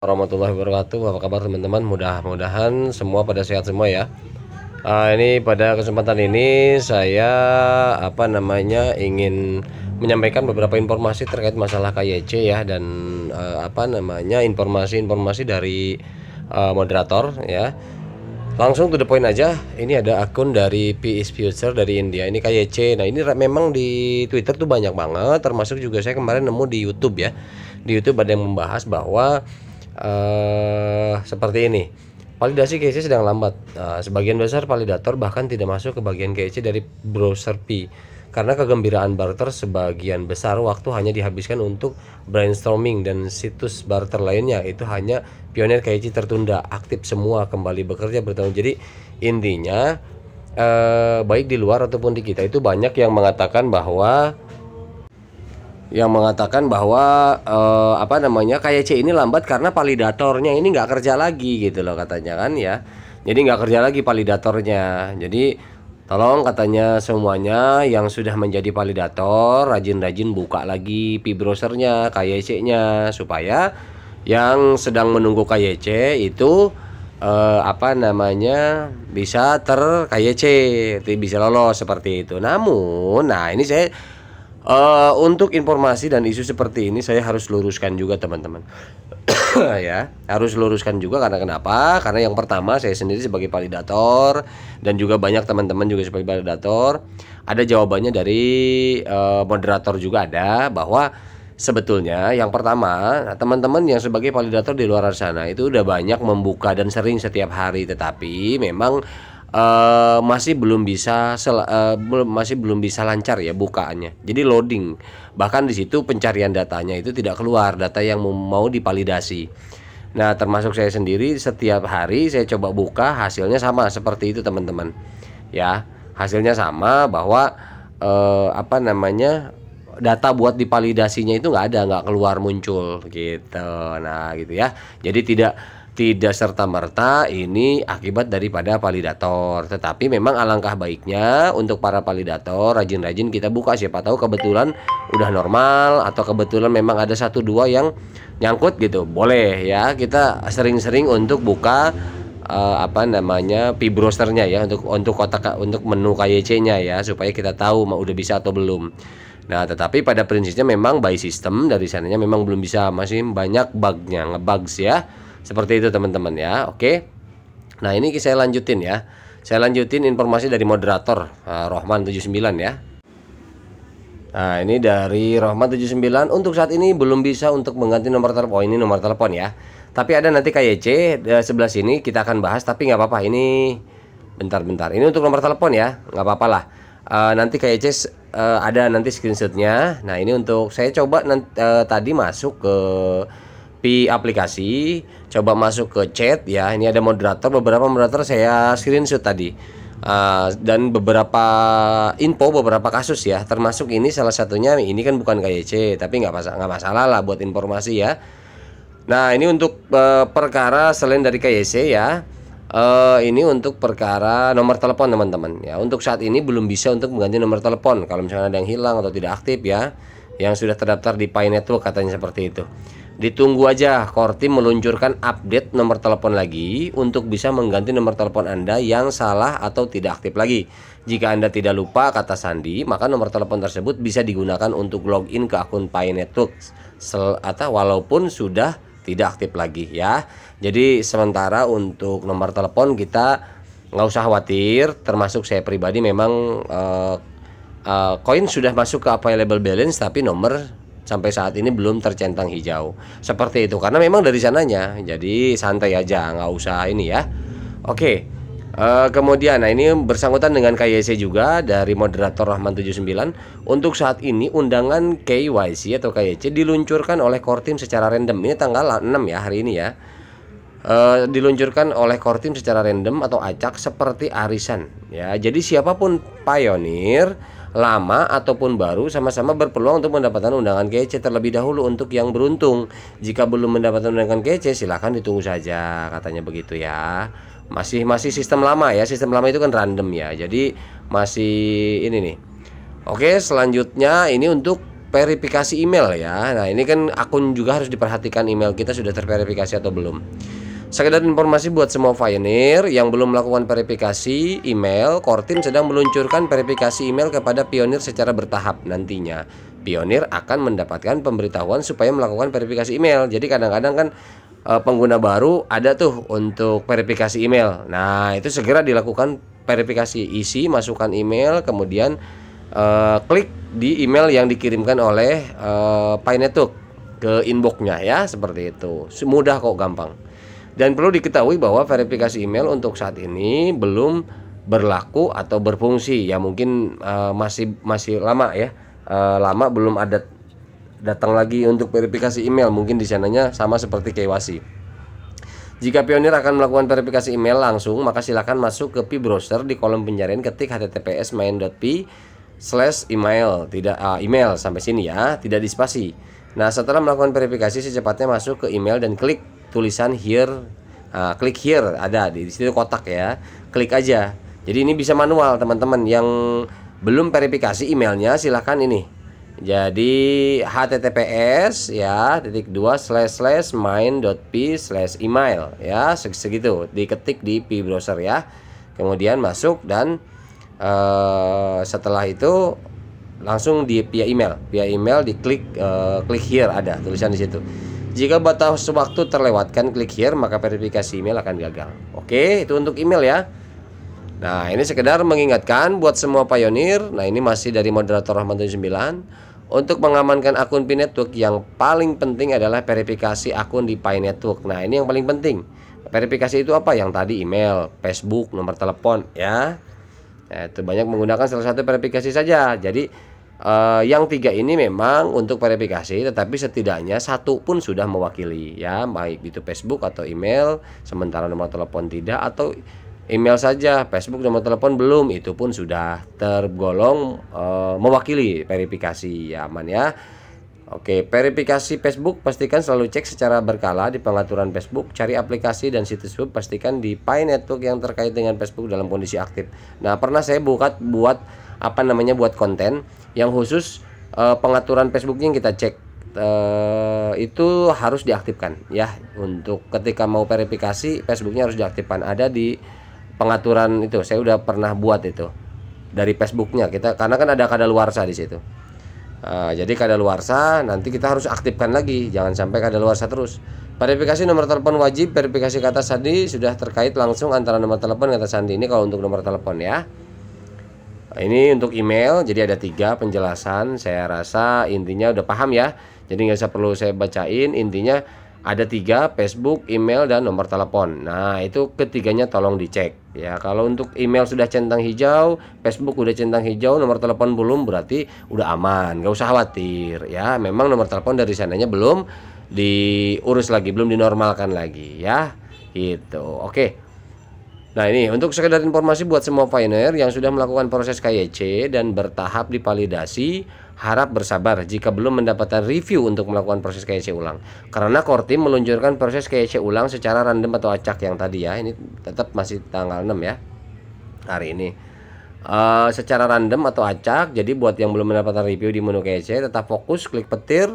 warahmatullahi wabarakatuh apa kabar teman-teman mudah-mudahan semua pada sehat semua ya uh, ini pada kesempatan ini saya apa namanya ingin menyampaikan beberapa informasi terkait masalah KYC ya dan uh, apa namanya informasi-informasi dari uh, moderator ya langsung to the point aja ini ada akun dari PS Future dari India ini KYC nah ini memang di Twitter tuh banyak banget termasuk juga saya kemarin nemu di YouTube ya di YouTube ada yang membahas bahwa uh, seperti ini. Validasi KEC sedang lambat. Uh, sebagian besar validator bahkan tidak masuk ke bagian KEC dari browser P karena kegembiraan barter sebagian besar waktu hanya dihabiskan untuk brainstorming dan situs barter lainnya itu hanya pionir KIC tertunda aktif semua kembali bekerja bertahun jadi intinya uh, baik di luar ataupun di kita itu banyak yang mengatakan bahwa yang mengatakan bahwa uh, apa namanya KYC ini lambat karena validatornya ini nggak kerja lagi gitu loh katanya kan ya jadi nggak kerja lagi validatornya jadi tolong katanya semuanya yang sudah menjadi validator rajin-rajin buka lagi p browsernya KYC nya supaya yang sedang menunggu KYC itu eh, apa namanya bisa ter KYC bisa lolos seperti itu namun nah ini saya Uh, untuk informasi dan isu seperti ini saya harus luruskan juga teman-teman ya harus luruskan juga karena kenapa karena yang pertama saya sendiri sebagai validator dan juga banyak teman-teman juga sebagai validator ada jawabannya dari uh, moderator juga ada bahwa sebetulnya yang pertama teman-teman yang sebagai validator di luar sana itu udah banyak membuka dan sering setiap hari tetapi memang uh, masih belum bisa sel, uh, eh, belum masih belum bisa lancar ya bukaannya. Jadi loading. Bahkan di situ pencarian datanya itu tidak keluar data yang mau dipalidasi Nah, termasuk saya sendiri setiap hari saya coba buka hasilnya sama seperti itu teman-teman. Ya, hasilnya sama bahwa uh, apa namanya data buat dipalidasinya itu nggak ada nggak keluar muncul gitu. Nah, gitu ya. Jadi tidak tidak serta-merta ini akibat daripada validator. Tetapi memang alangkah baiknya untuk para validator rajin-rajin kita buka siapa tahu kebetulan udah normal atau kebetulan memang ada satu dua yang nyangkut gitu. Boleh ya kita sering-sering untuk buka uh, apa namanya fibrosternya ya untuk untuk kotak untuk menu KYC-nya ya supaya kita tahu mau udah bisa atau belum. Nah, tetapi pada prinsipnya memang by system dari sananya memang belum bisa, masih banyak bugnya, ngebugs ya. Seperti itu teman-teman ya. Oke. Nah, ini saya lanjutin ya. Saya lanjutin informasi dari moderator uh, Rohman 79 ya. Nah, ini dari Rohman 79 untuk saat ini belum bisa untuk mengganti nomor telepon. Ini nomor telepon ya. Tapi ada nanti KYC eh, sebelah sini kita akan bahas tapi nggak apa-apa ini bentar-bentar. Ini untuk nomor telepon ya, nggak apa-apa lah. Uh, nanti KYC uh, ada nanti screenshotnya. Nah ini untuk saya coba nanti, uh, tadi masuk ke pi aplikasi coba masuk ke chat ya ini ada moderator beberapa moderator saya screenshot tadi uh, dan beberapa info beberapa kasus ya termasuk ini salah satunya ini kan bukan KYC tapi nggak masalah nggak masalah lah buat informasi ya nah ini untuk uh, perkara selain dari KYC ya uh, ini untuk perkara nomor telepon teman-teman ya untuk saat ini belum bisa untuk mengganti nomor telepon kalau misalnya ada yang hilang atau tidak aktif ya yang sudah terdaftar di Pi Network katanya seperti itu Ditunggu aja Korti meluncurkan update nomor telepon lagi untuk bisa mengganti nomor telepon Anda yang salah atau tidak aktif lagi. Jika Anda tidak lupa kata Sandi, maka nomor telepon tersebut bisa digunakan untuk login ke akun Pi Network atau walaupun sudah tidak aktif lagi ya. Jadi sementara untuk nomor telepon kita nggak usah khawatir, termasuk saya pribadi memang uh, uh, koin sudah masuk ke available balance tapi nomor sampai saat ini belum tercentang hijau. Seperti itu karena memang dari sananya. Jadi santai aja, nggak usah ini ya. Oke. Uh, kemudian, nah ini bersangkutan dengan KYC juga dari moderator Rahman 79. Untuk saat ini undangan KYC atau KYC diluncurkan oleh Core Team secara random. Ini tanggal 6 ya hari ini ya. Uh, diluncurkan oleh Core Team secara random atau acak seperti arisan ya. Jadi siapapun pionir lama ataupun baru sama-sama berpeluang untuk mendapatkan undangan kece terlebih dahulu untuk yang beruntung. Jika belum mendapatkan undangan kece, silahkan ditunggu saja, katanya begitu ya. Masih masih sistem lama ya, sistem lama itu kan random ya. Jadi masih ini nih. Oke, selanjutnya ini untuk verifikasi email ya. Nah, ini kan akun juga harus diperhatikan email kita sudah terverifikasi atau belum. Sekedar informasi buat semua pioneer yang belum melakukan verifikasi email, team sedang meluncurkan verifikasi email kepada pionir secara bertahap nantinya. Pionir akan mendapatkan pemberitahuan supaya melakukan verifikasi email. Jadi kadang-kadang kan eh, pengguna baru ada tuh untuk verifikasi email. Nah, itu segera dilakukan verifikasi isi masukkan email kemudian uh, klik di email yang dikirimkan oleh uh, eh, Pinetuk ke inboxnya ya seperti itu mudah kok gampang dan perlu diketahui bahwa verifikasi email untuk saat ini belum berlaku atau berfungsi. Ya mungkin uh, masih masih lama ya. Uh, lama belum ada datang lagi untuk verifikasi email. Mungkin di sananya sama seperti KYC. Jika pionir akan melakukan verifikasi email langsung, maka silakan masuk ke P browser di kolom pencarian ketik https main.p slash email tidak uh, email sampai sini ya tidak dispasi. Nah setelah melakukan verifikasi secepatnya masuk ke email dan klik tulisan here uh, klik here ada di, di situ kotak ya klik aja jadi ini bisa manual teman-teman yang belum verifikasi emailnya silahkan ini jadi https ya titik dua slash slash p slash email ya segitu diketik di p browser ya kemudian masuk dan uh, setelah itu langsung di via email via email diklik uh, klik here ada tulisan di situ jika batas waktu terlewatkan, klik here maka verifikasi email akan gagal. Oke, itu untuk email ya. Nah, ini sekedar mengingatkan buat semua pionir. Nah, ini masih dari moderator Rahman 79. Untuk mengamankan akun Pi Network yang paling penting adalah verifikasi akun di Pi Network. Nah, ini yang paling penting. Verifikasi itu apa? Yang tadi email, Facebook, nomor telepon, ya. Nah, itu banyak menggunakan salah satu verifikasi saja. Jadi Uh, yang tiga ini memang untuk verifikasi, tetapi setidaknya satu pun sudah mewakili ya, baik itu Facebook atau email, sementara nomor telepon tidak atau email saja, Facebook nomor telepon belum, itu pun sudah tergolong uh, mewakili verifikasi ya aman ya. Oke, verifikasi Facebook pastikan selalu cek secara berkala di pengaturan Facebook, cari aplikasi dan situs web pastikan di Pi Network yang terkait dengan Facebook dalam kondisi aktif. Nah, pernah saya buka buat apa namanya buat konten yang khusus uh, pengaturan Facebooknya yang kita cek uh, itu harus diaktifkan ya untuk ketika mau verifikasi Facebooknya harus diaktifkan ada di pengaturan itu saya udah pernah buat itu dari Facebooknya kita karena kan ada kadaluarsa di situ uh, jadi kadaluarsa nanti kita harus aktifkan lagi jangan sampai kadaluarsa terus Verifikasi nomor telepon wajib, verifikasi kata sandi sudah terkait langsung antara nomor telepon kata sandi ini kalau untuk nomor telepon ya. Ini untuk email, jadi ada tiga penjelasan. Saya rasa intinya udah paham ya. Jadi nggak usah perlu saya bacain. Intinya ada tiga, Facebook, email, dan nomor telepon. Nah itu ketiganya tolong dicek ya. Kalau untuk email sudah centang hijau, Facebook udah centang hijau, nomor telepon belum berarti udah aman. Nggak usah khawatir ya. Memang nomor telepon dari sananya belum diurus lagi, belum dinormalkan lagi ya. itu Oke. Nah ini untuk sekedar informasi buat semua pioneer yang sudah melakukan proses KYC dan bertahap dipalidasi harap bersabar jika belum mendapatkan review untuk melakukan proses KYC ulang karena core team meluncurkan proses KYC ulang secara random atau acak yang tadi ya ini tetap masih tanggal 6 ya hari ini uh, secara random atau acak jadi buat yang belum mendapatkan review di menu KYC tetap fokus klik petir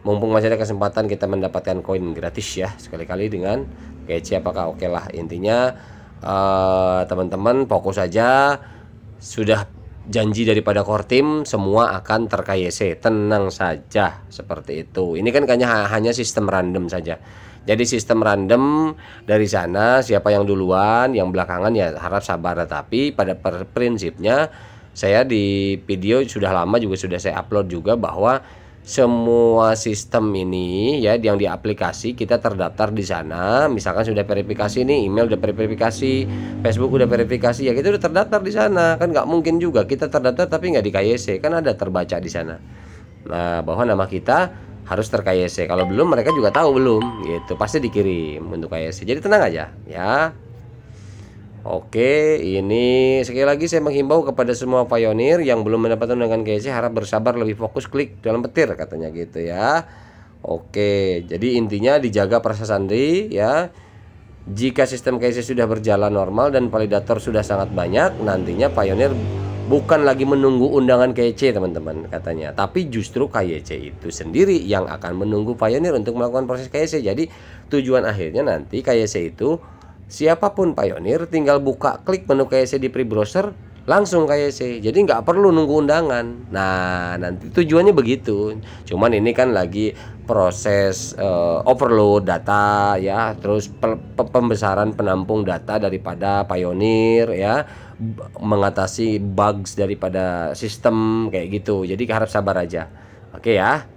mumpung masih ada kesempatan kita mendapatkan koin gratis ya sekali-kali dengan KYC apakah oke okay lah intinya Eh, teman-teman uh, fokus saja sudah janji daripada core team semua akan terkayese tenang saja seperti itu ini kan hanya hanya sistem random saja jadi sistem random dari sana siapa yang duluan yang belakangan ya harap sabar tapi pada prinsipnya saya di video sudah lama juga sudah saya upload juga bahwa semua sistem ini ya yang di aplikasi kita terdaftar di sana misalkan sudah verifikasi nih email sudah verifikasi Facebook sudah verifikasi ya kita udah terdaftar di sana kan nggak mungkin juga kita terdaftar tapi nggak di KYC kan ada terbaca di sana nah bahwa nama kita harus KYC kalau belum mereka juga tahu belum gitu pasti dikirim untuk KYC jadi tenang aja ya Oke, ini sekali lagi saya menghimbau kepada semua pioneer yang belum mendapatkan undangan KYC harap bersabar lebih fokus klik dalam petir katanya gitu ya. Oke, jadi intinya dijaga proses sandi ya. Jika sistem KYC sudah berjalan normal dan validator sudah sangat banyak, nantinya pioneer bukan lagi menunggu undangan KYC teman-teman katanya, tapi justru KYC itu sendiri yang akan menunggu pioneer untuk melakukan proses KYC. Jadi tujuan akhirnya nanti KYC itu siapapun pionir tinggal buka klik menu KYC di pre-browser langsung KYC jadi nggak perlu nunggu undangan nah nanti tujuannya begitu cuman ini kan lagi proses uh, overload data ya terus pe pembesaran penampung data daripada pionir ya mengatasi bugs daripada sistem kayak gitu jadi harap sabar aja oke ya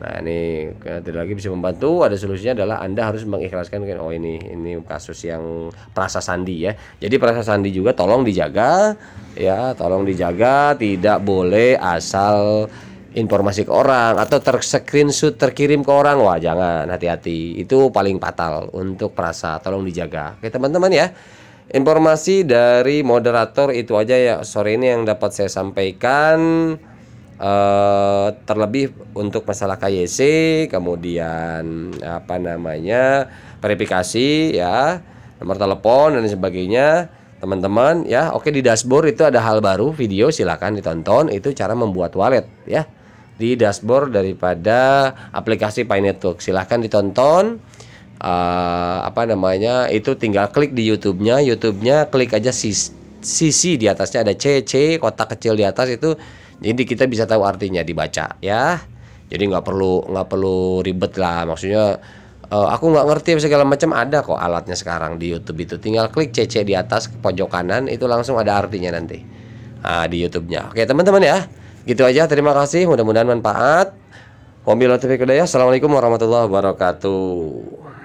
Nah ini tidak lagi bisa membantu ada solusinya adalah anda harus mengikhlaskan oh ini ini kasus yang perasa sandi ya jadi perasa sandi juga tolong dijaga ya tolong dijaga tidak boleh asal informasi ke orang atau terscreenshot terkirim ke orang wah jangan hati-hati itu paling fatal untuk perasa tolong dijaga oke teman-teman ya informasi dari moderator itu aja ya sore ini yang dapat saya sampaikan Eh, terlebih untuk masalah KYC, kemudian apa namanya verifikasi ya, nomor telepon dan sebagainya, teman-teman ya. Oke di dashboard itu ada hal baru video silahkan ditonton itu cara membuat wallet ya di dashboard daripada aplikasi Pi Network silahkan ditonton uh, apa namanya itu tinggal klik di YouTube-nya YouTube-nya klik aja sisi di atasnya ada CC kotak kecil di atas itu jadi kita bisa tahu artinya dibaca ya. Jadi nggak perlu nggak perlu ribet lah. Maksudnya uh, aku nggak ngerti segala macam ada kok alatnya sekarang di YouTube itu. Tinggal klik CC di atas ke pojok kanan itu langsung ada artinya nanti uh, di YouTube-nya. Oke teman-teman ya, gitu aja. Terima kasih. Mudah-mudahan manfaat. Wabillahi taufiq Assalamualaikum warahmatullahi wabarakatuh.